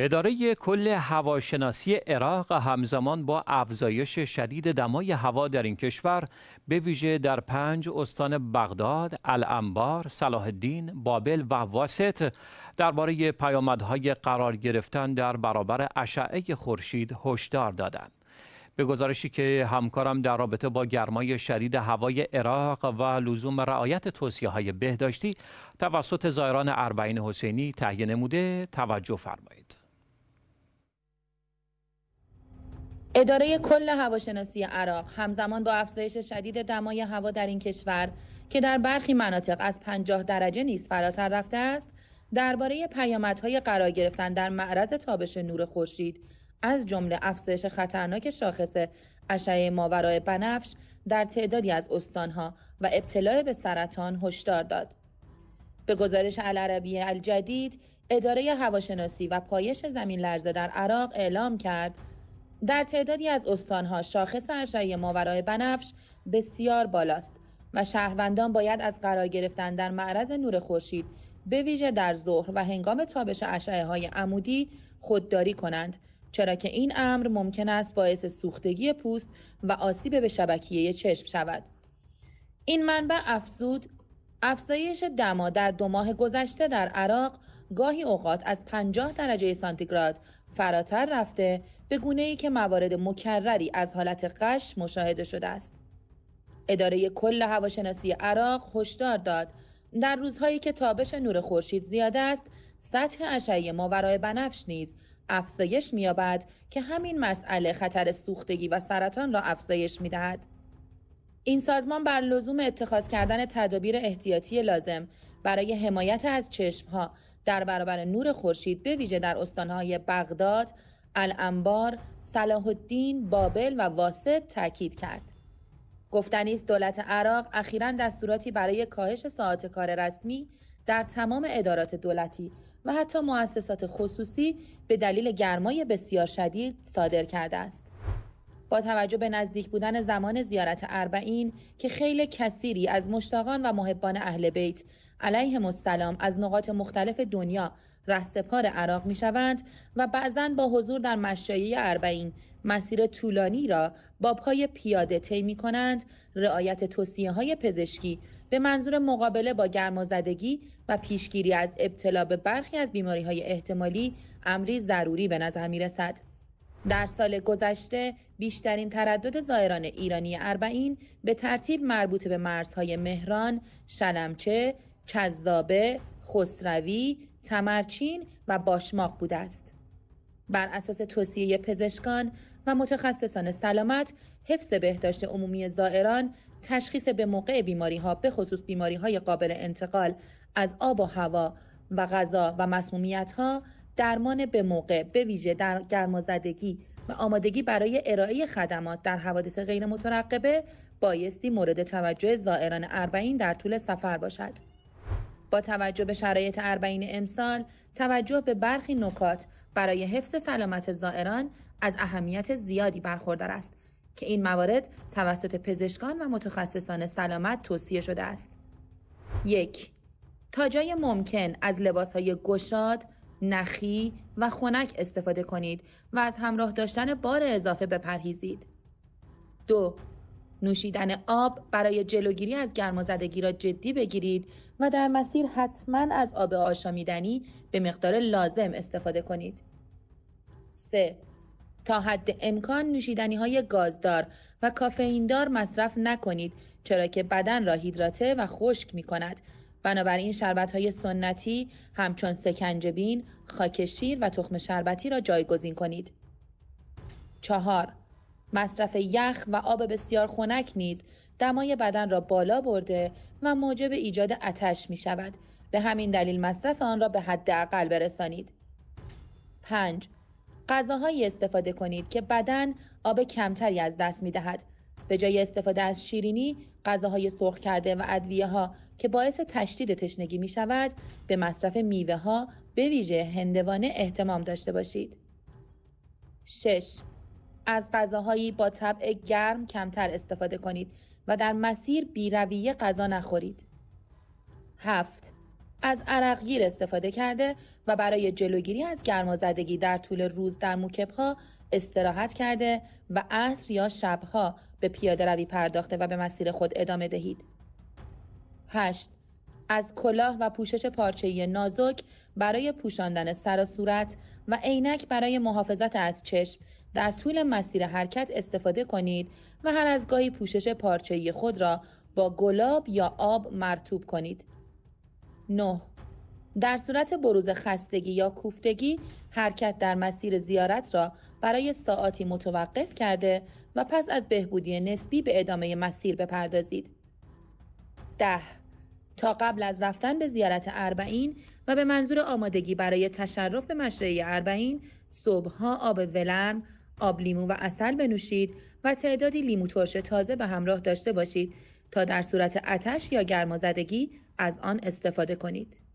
اداره کل هواشناسی عراق همزمان با افزایش شدید دمای هوا در این کشور به ویژه در پنج استان بغداد، الانبار، صلاح الدین، بابل و واسط درباره پیامدهای قرار گرفتن در برابر اشعه خورشید هشدار دادند. به گزارشی که همکارم در رابطه با گرمای شدید هوای عراق و لزوم رعایت توصیه های بهداشتی توسط زایران اربعین حسینی تهیه نموده توجه فرمایید. اداره کل هواشناسی عراق همزمان با افزایش شدید دمای هوا در این کشور که در برخی مناطق از 50 درجه نیز فراتر رفته است درباره پیامدهای قرار گرفتن در معرض تابش نور خورشید از جمله افزایش خطرناک شاخص اشعه ماورای بنفش در تعدادی از استانها و ابتلاع به سرطان هشدار داد به گزارش العربی الجدید اداره هواشناسی و پایش زمین لرزه در عراق اعلام کرد در تعدادی از استانها شاخص اشعه ماورای بنفش بسیار بالاست و شهروندان باید از قرار گرفتن در معرض نور خورشید به ویژه در ظهر و هنگام تابش اشعه های عمودی خودداری کنند چرا که این امر ممکن است باعث سوختگی پوست و آسیب به شبکیه چشم شود این منبع افزود افزایش دما در دو ماه گذشته در عراق گاهی اوقات از 50 درجه سانتیگراد فراتر رفته به گونه ای که موارد مکرری از حالت قش مشاهده شده است. اداره کل هواشناسی عراق هشدار داد در روزهایی که تابش نور خورشید زیاد است، سطح اشعه ماورای بنفش نیز افزایش می‌یابد که همین مسئله خطر سوختگی و سرطان را افزایش می‌دهد. این سازمان بر لزوم اتخاذ کردن تدابیر احتیاطی لازم برای حمایت از چشم‌ها، در برابر نور خورشید به ویژه در استانهای بغداد، الانبار، صلاح الدین، بابل و واسط تاکید کرد. گفتنی است دولت عراق اخیرا دستوراتی برای کاهش ساعات کار رسمی در تمام ادارات دولتی و حتی مؤسسات خصوصی به دلیل گرمای بسیار شدید صادر کرده است. با توجه به نزدیک بودن زمان زیارت اربعین که خیلی کثیری از مشتاقان و محبان اهل بیت علیه السلام از نقاط مختلف دنیا رهسپار عراق می شوند و بعضا با حضور در مشایی اربعین مسیر طولانی را با پای پیاده طی می کنند رعایت توصیه های پزشکی به منظور مقابله با گرمازدگی و پیشگیری از ابتلا به برخی از بیماری های احتمالی امری ضروری به نظر می رسد. در سال گذشته بیشترین تردد زائران ایرانی اربعین به ترتیب مربوط به مرزهای مهران، شلمچه، چذابه، خسروی، تمرچین و باشماق بوده است. بر اساس توصیه پزشکان و متخصصان سلامت، حفظ بهداشت عمومی زائران، تشخیص به موقع بیماری ها به خصوص بیماری های قابل انتقال از آب و هوا و غذا و مسمومیت ها درمان به موقع به ویژه در گرمازدگی و آمادگی برای ارائه خدمات در حوادث غیر مترقبه بایستی مورد توجه زائران اربعین در طول سفر باشد. با توجه به شرایط اربعین امسال، توجه به برخی نکات برای حفظ سلامت زائران از اهمیت زیادی برخوردار است که این موارد توسط پزشکان و متخصصان سلامت توصیه شده است. یک تا جای ممکن از های گشاد، نخی و خنک استفاده کنید و از همراه داشتن بار اضافه بپرهیزید. دو نوشیدن آب برای جلوگیری از گرمازدگی را جدی بگیرید و در مسیر حتما از آب آشامیدنی به مقدار لازم استفاده کنید. 3. تا حد امکان نوشیدنی های گازدار و کافئیندار مصرف نکنید چرا که بدن را هیدراته و خشک می کند بنابراین شربت های سنتی همچون سکنجبین، خاک شیر و تخم شربتی را جایگزین کنید. چهار مصرف یخ و آب بسیار خنک نیز دمای بدن را بالا برده و موجب ایجاد اتش می شود. به همین دلیل مصرف آن را به حداقل برسانید. 5. غذاهایی استفاده کنید که بدن آب کمتری از دست می دهد. به جای استفاده از شیرینی، غذاهای سرخ کرده و ادویه ها که باعث تشدید تشنگی می شود، به مصرف میوه ها به ویژه هندوانه احتمام داشته باشید. 6. از غذاهایی با طبع گرم کمتر استفاده کنید و در مسیر بیرویه غذا نخورید. 7. از عرقگیر استفاده کرده و برای جلوگیری از گرمازدگی در طول روز در موکب استراحت کرده و عصر یا شبها به پیاده روی پرداخته و به مسیر خود ادامه دهید. 8. از کلاه و پوشش پارچه‌ای نازک برای پوشاندن سر و صورت و عینک برای محافظت از چشم در طول مسیر حرکت استفاده کنید و هر از گاهی پوشش پارچه‌ای خود را با گلاب یا آب مرتوب کنید. 9. در صورت بروز خستگی یا کوفتگی حرکت در مسیر زیارت را برای ساعاتی متوقف کرده و پس از بهبودی نسبی به ادامه مسیر بپردازید. ده تا قبل از رفتن به زیارت اربعین و به منظور آمادگی برای تشرف به مشرعه اربعین صبحها آب ولرم، آب لیمو و اصل بنوشید و تعدادی لیمو ترش تازه به همراه داشته باشید تا در صورت آتش یا گرمازدگی از آن استفاده کنید.